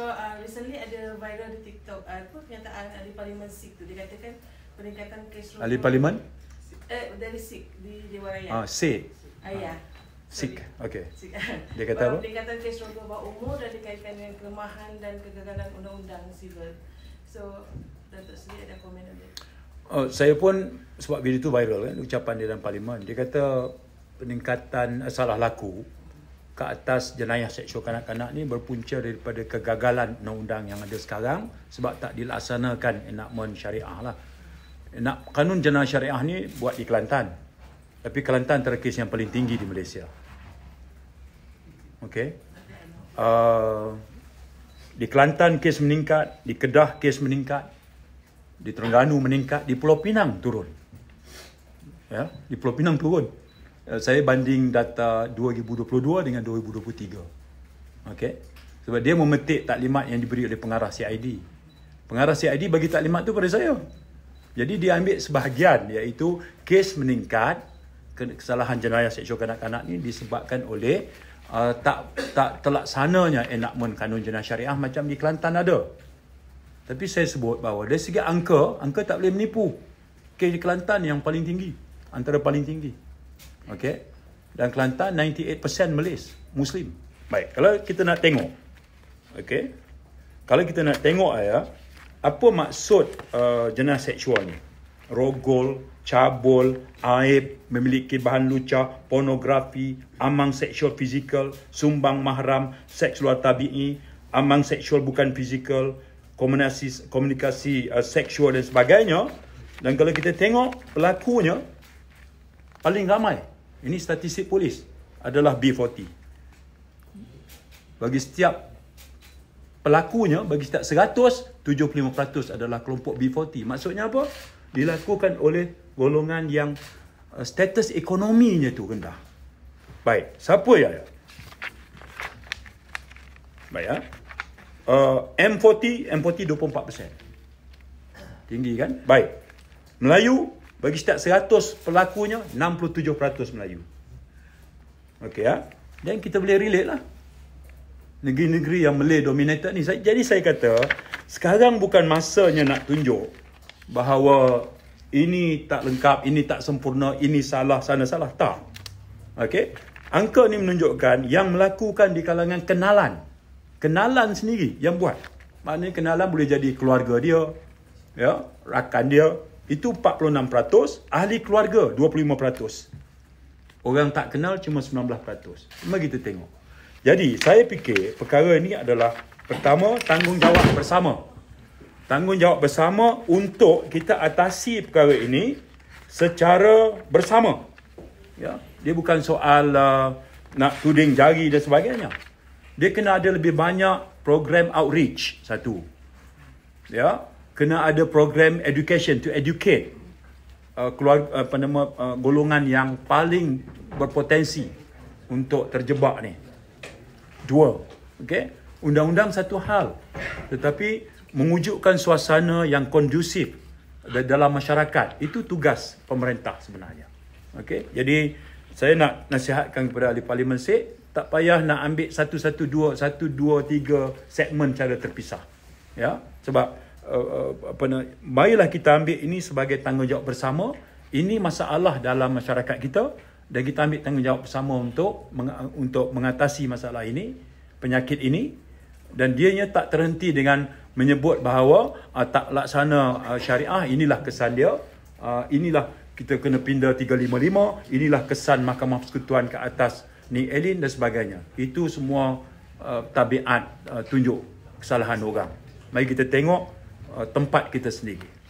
So, uh, recently ada viral di TikTok uh, apa kenyataan ahli parlimen Sikh tu. dikatakan peningkatan kes rumah. Ahli parlimen? Eh, dari Sikh di Dewan Raya. Ah, Sikh. Ah, Ayah. Ya. Sikh. Okey. Dia kata apa? Peningkatan kes rumah bawah umur dan dikaitkan dengan kelemahan dan kegagalan undang-undang sivil. So, Datuk Seri ada komen ada. Oh, saya pun sebab video itu viral kan ucapan dia dalam parlimen dia kata peningkatan eh, salah laku ke atas jenayah seksual kanak-kanak ni berpunca daripada kegagalan undang-undang yang ada sekarang sebab tak dilaksanakan enakmen syariah lah. Enak, kanun jenayah syariah ni buat di Kelantan. Tapi Kelantan terkes yang paling tinggi di Malaysia. Okay. Uh, di Kelantan kes meningkat, di Kedah kes meningkat, di Terengganu meningkat, di Pulau Pinang turun. Ya, di Pulau Pinang turun. Eh, saya banding data 2022 dengan 2023. Okey. Sebab dia memetik taklimat yang diberi oleh pengarah CID. Pengarah CID bagi taklimat tu pada saya. Jadi dia ambil sebahagian iaitu kes meningkat kesalahan jenayah seksual kanak-kanak ni disebabkan oleh uh, tak tak terlaksananya enakmen kanun jenayah syariah macam di Kelantan ada. Tapi saya sebut bahawa dari segi angka, angka tak boleh menipu. Kes di Kelantan yang paling tinggi, antara paling tinggi. Okay, Dan Kelantan 98% Melis, Muslim. Baik, kalau kita nak tengok. okay, Kalau kita nak tengok ya, apa maksud uh, jenis seksual ni? Rogol, cabul, aib, memiliki bahan lucah, pornografi, amang seksual fizikal, sumbang mahram, seks luar tabi'i, amang seksual bukan fizikal, komunikasi, komunikasi uh, seksual dan sebagainya. Dan kalau kita tengok pelakunya, paling ramai ini statistik polis adalah B40. Bagi setiap pelakunya, bagi setiap 100, 75% adalah kelompok B40. Maksudnya apa? Dilakukan oleh golongan yang eh, status ekonominya tu rendah. Baik, siapa ya? Baik ya. Uh, M40, M40 24%. Tinggi kan? Baik. Melayu bagi setiap 100 pelakunya 67% Melayu. Okey ya. Dan kita boleh relate lah. Negeri-negeri yang Malay dominated ni. Jadi saya kata sekarang bukan masanya nak tunjuk bahawa ini tak lengkap, ini tak sempurna, ini salah, sana salah. Tak. Okey. Angka ni menunjukkan yang melakukan di kalangan kenalan. Kenalan sendiri yang buat. Maknanya kenalan boleh jadi keluarga dia, ya, rakan dia, itu 46%, ahli keluarga 25%. Orang tak kenal cuma 19%. Cuma kita tengok. Jadi saya fikir perkara ini adalah pertama tanggungjawab bersama. Tanggungjawab bersama untuk kita atasi perkara ini secara bersama. Ya, dia bukan soal uh, nak tuding jari dan sebagainya. Dia kena ada lebih banyak program outreach satu. Ya, kena ada program education to educate uh, keluar uh, apa nama uh, golongan yang paling berpotensi untuk terjebak ni. Dua. Okey. Undang-undang satu hal. Tetapi mengujukkan suasana yang kondusif dalam masyarakat itu tugas pemerintah sebenarnya. Okey. Jadi saya nak nasihatkan kepada ahli parlimen sik tak payah nak ambil satu satu dua satu dua tiga segmen cara terpisah. Ya. Sebab uh, apa nak marilah kita ambil ini sebagai tanggungjawab bersama ini masalah dalam masyarakat kita dan kita ambil tanggungjawab bersama untuk untuk mengatasi masalah ini penyakit ini dan dianya tak terhenti dengan menyebut bahawa uh, tak laksana uh, syariah inilah kesan dia uh, inilah kita kena pindah 355 inilah kesan mahkamah persekutuan ke atas ni Elin dan sebagainya itu semua uh, tabiat uh, tunjuk kesalahan orang mari kita tengok Eh, tempat kita sendiri.